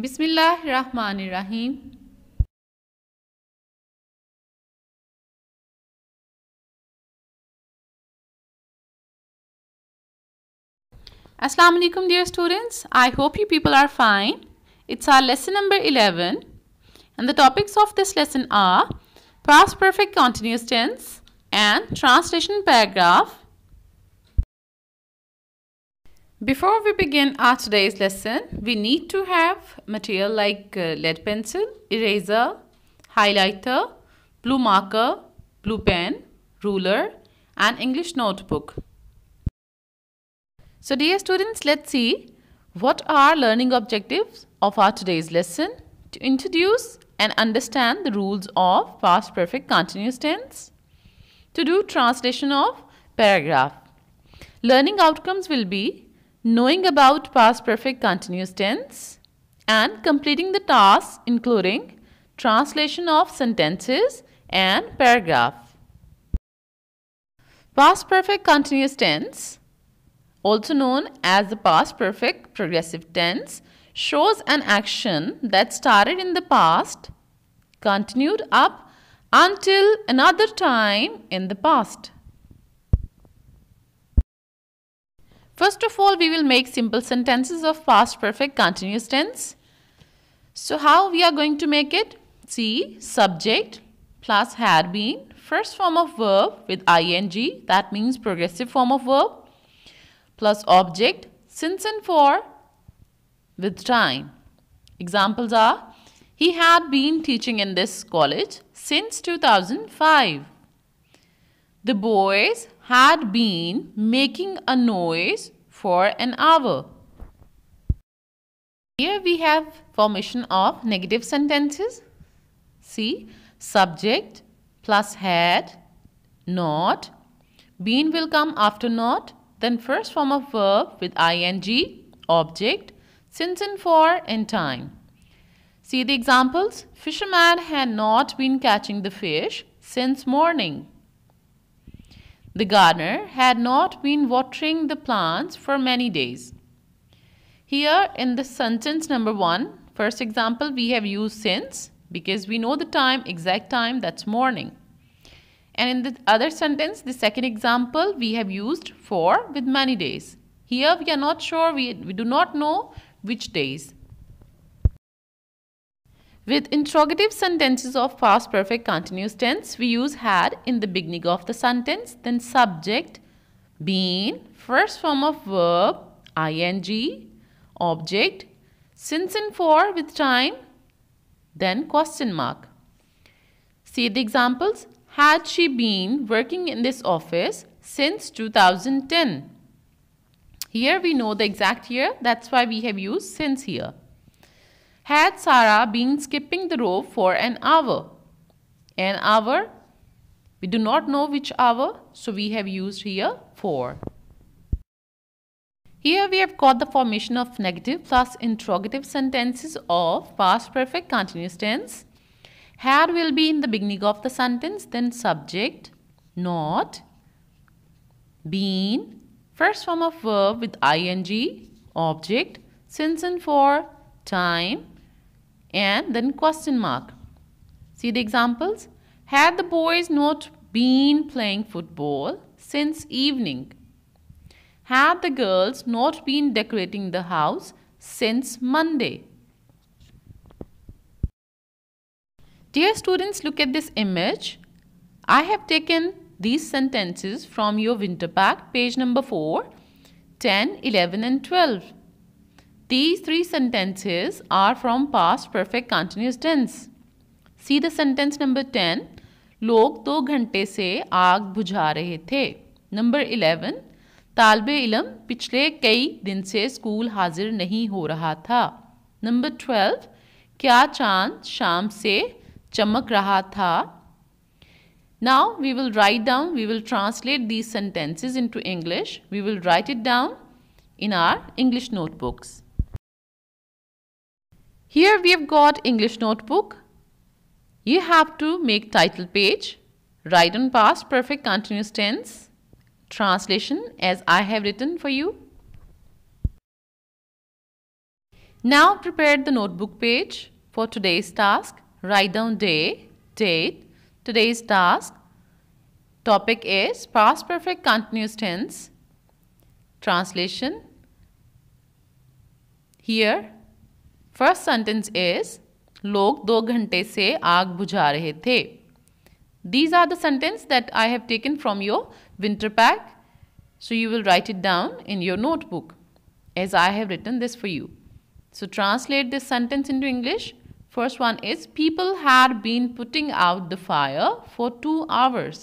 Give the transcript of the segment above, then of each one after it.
Bismillah, rahim. Assalamu alaikum dear students. I hope you people are fine. It's our lesson number 11 and the topics of this lesson are past perfect continuous tense and translation paragraph before we begin our today's lesson, we need to have material like uh, lead pencil, eraser, highlighter, blue marker, blue pen, ruler and English notebook. So dear students, let's see what are learning objectives of our today's lesson to introduce and understand the rules of past perfect continuous tense, to do translation of paragraph. Learning outcomes will be knowing about past perfect continuous tense, and completing the tasks including translation of sentences and paragraph. Past perfect continuous tense, also known as the past perfect progressive tense, shows an action that started in the past, continued up until another time in the past. First of all, we will make simple sentences of past perfect continuous tense. So how we are going to make it? See, subject plus had been, first form of verb with ing, that means progressive form of verb, plus object, since and for, with time. Examples are, he had been teaching in this college since 2005. The boys had been making a noise for an hour. Here we have formation of negative sentences. See, subject plus had, not, been will come after not, then first form of verb with ing, object, since and for and time. See the examples. Fisherman had not been catching the fish since morning. The gardener had not been watering the plants for many days. Here in the sentence number one, first example we have used since because we know the time, exact time, that's morning. And in the other sentence, the second example we have used for with many days. Here we are not sure, we, we do not know which days. With interrogative sentences of past perfect continuous tense, we use had in the beginning of the sentence, then subject, been, first form of verb, ing, object, since and for with time, then question mark. See the examples. Had she been working in this office since 2010? Here we know the exact year, that's why we have used since here had Sarah been skipping the rope for an hour? An hour? We do not know which hour, so we have used here for. Here we have got the formation of negative plus interrogative sentences of past perfect continuous tense. Had will be in the beginning of the sentence, then subject, not, been, first form of verb with ing, object, since and for, time and then question mark. See the examples? Had the boys not been playing football since evening? Had the girls not been decorating the house since Monday? Dear students, look at this image. I have taken these sentences from your winter pack, page number 4, 10, 11 and 12. These three sentences are from past perfect continuous tense. See the sentence number 10. लोग दो घंटे से आग बुझा रहे थे Number 11. तालब इलम पिछले कई दिन से स्कूल हाजिर नहीं हो रहा था Number 12. क्या चांद शाम से चमक रहा था Now we will write down, we will translate these sentences into English. We will write it down in our English notebooks. Here we have got English notebook. You have to make title page, write on past perfect continuous tense, translation as I have written for you. Now prepare the notebook page for today's task. Write down day, date, today's task. Topic is past perfect continuous tense. Translation. Here First sentence is लोग दो घंटे से आग बुझा रहे थे These are the sentence that I have taken from your winter pack. So you will write it down in your notebook as I have written this for you. So translate this sentence into English. First one is people had been putting out the fire for two hours.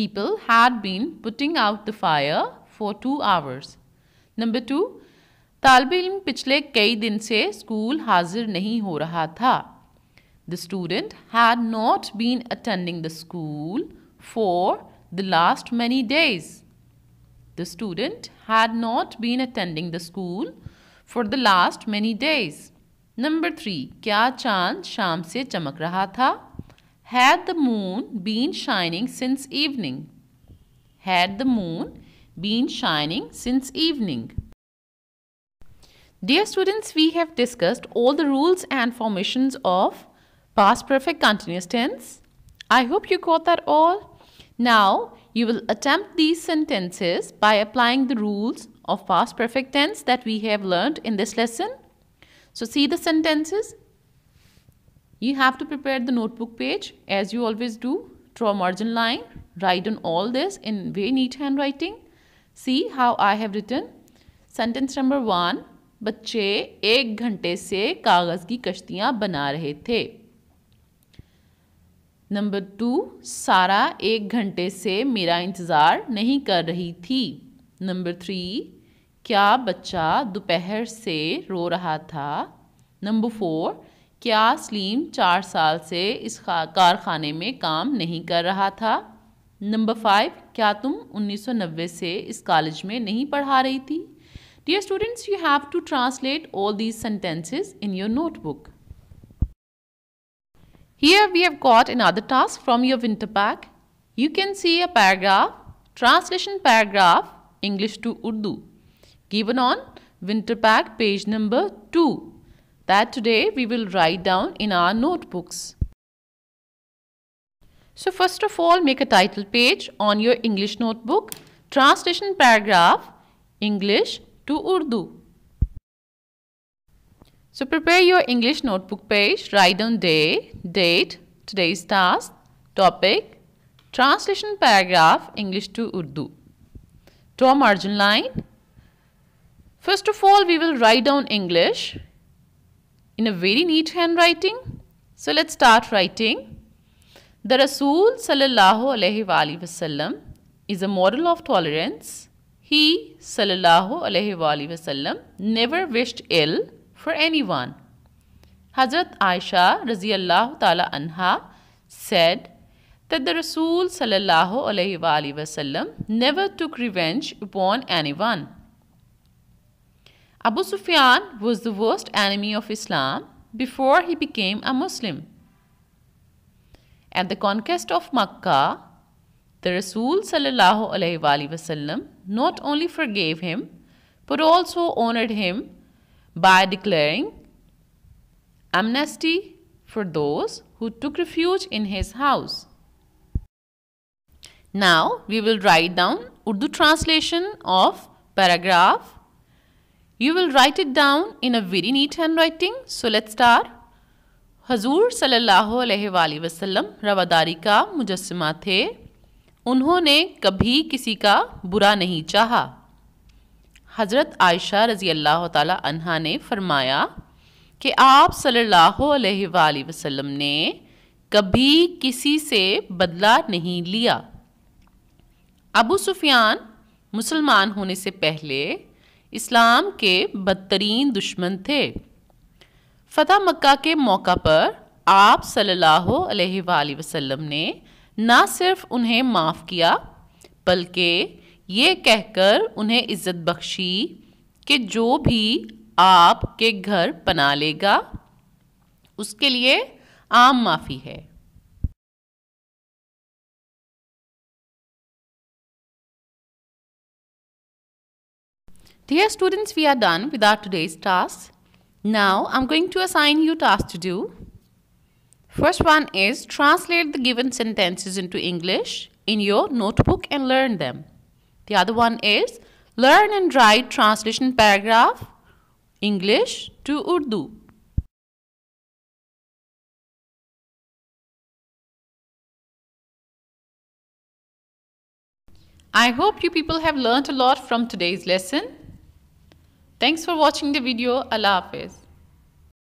People had been putting out the fire for two hours. Number two, तालब इम पिछले कई दिन से school हाजिर नहीं हो रहा था the student had not been attending the school for the last many days the student had not been attending the school for the last many days number three क्या चांद शाम से चमक रहा था had the moon been shining since evening had the moon been shining since evening Dear students, we have discussed all the rules and formations of past perfect continuous tense. I hope you got that all. Now, you will attempt these sentences by applying the rules of past perfect tense that we have learned in this lesson. So see the sentences. You have to prepare the notebook page as you always do. Draw margin line. Write on all this in very neat handwriting. See how I have written. Sentence number 1. बच्चे एक घंटे से कागज़ की कश्तियाँ बना रहे थे number two सारा एक घंटे से मेरा इंतज़ार नहीं कर रही थी नंबर थ्री क्या बच्चा दोपहर से रो रहा था नंबर फोर क्या स्लीम चार साल से इस कारखाने में काम नहीं कर रहा था नंबर फाइव क्या तुम 1990 से इस कॉलेज में नहीं पढ़ा रही थी Dear students, you have to translate all these sentences in your notebook. Here we have got another task from your winter pack. You can see a paragraph, translation paragraph, English to Urdu, given on winter pack page number 2 that today we will write down in our notebooks. So first of all, make a title page on your English notebook, translation paragraph, English to Urdu. So prepare your English notebook page, write down day, date, today's task, topic, translation paragraph, English to Urdu. Draw margin line. First of all, we will write down English in a very neat handwriting. So let's start writing. The Rasul sallallahu alaihi wasallam is a model of tolerance he sallallahu alaihi wasallam never wished ill for anyone. Hazrat Aisha radiyallahu ta'ala anha said that the Rasul sallallahu alaihi wasallam never took revenge upon anyone. Abu Sufyan was the worst enemy of Islam before he became a Muslim. At the conquest of Makkah, the Rasul وسلم not only forgave him but also honored him by declaring amnesty for those who took refuge in his house. Now we will write down Urdu translation of paragraph. You will write it down in a very neat handwriting. So let's start. हजूर salallahu alayhi वसल्लम रवादारी ka mujassima the. उन्होंने कभी किसी का बुरा नहीं चाहा हज़रत आयशा रज़ी अल्लाह तहा ने फरमाया कि आप सल्ला अलैहि ने कभी किसी से बदला नहीं लिया अबू सुफियान मुसलमान होने से पहले इस्लाम के बदतरीन दुश्मन थे फतह मक्का के मौका पर आप सल्लल्लाहु अलैहि वसल्लम ने ना सिर्फ उन्हें माफ़ किया बल्कि ये कहकर उन्हें इज्जत बख्शी कि जो भी आपके घर बना लेगा उसके लिए आम माफ़ी है Dear students, we are done with our today's task. Now, I'm going to assign you tasks to do. First one is translate the given sentences into English in your notebook and learn them. The other one is learn and write translation paragraph English to Urdu. I hope you people have learnt a lot from today's lesson. Thanks for watching the video. Allah Hafiz.